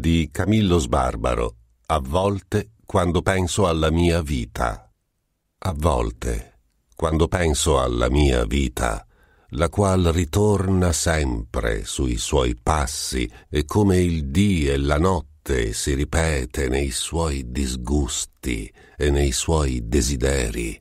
di Camillo Sbarbaro. A volte quando penso alla mia vita. A volte quando penso alla mia vita, la qual ritorna sempre sui suoi passi e come il dì e la notte si ripete nei suoi disgusti e nei suoi desideri,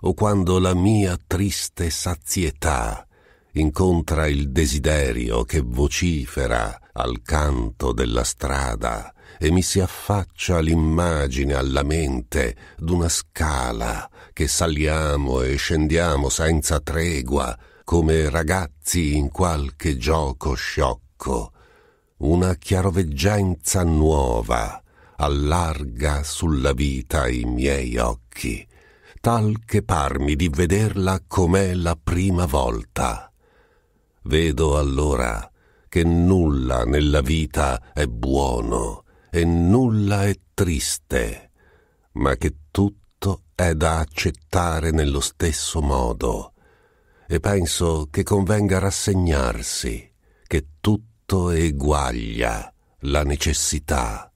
o quando la mia triste sazietà incontra il desiderio che vocifera al canto della strada e mi si affaccia l'immagine alla mente d'una scala che saliamo e scendiamo senza tregua, come ragazzi in qualche gioco sciocco. Una chiaroveggenza nuova allarga sulla vita i miei occhi, tal che parmi di vederla com'è la prima volta. Vedo allora che nulla nella vita è buono e nulla è triste, ma che tutto è da accettare nello stesso modo. E penso che convenga rassegnarsi, che tutto eguaglia la necessità.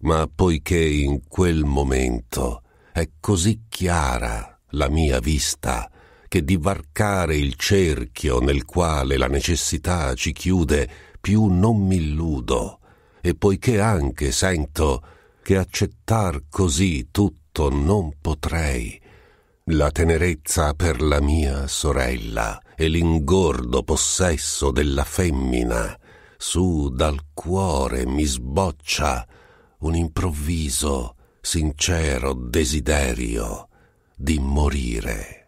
Ma poiché in quel momento è così chiara la mia vista, che di varcare il cerchio nel quale la necessità ci chiude, più non mi illudo, e poiché anche sento che accettar così tutto non potrei, la tenerezza per la mia sorella e l'ingordo possesso della femmina, su dal cuore mi sboccia un improvviso, sincero desiderio di morire.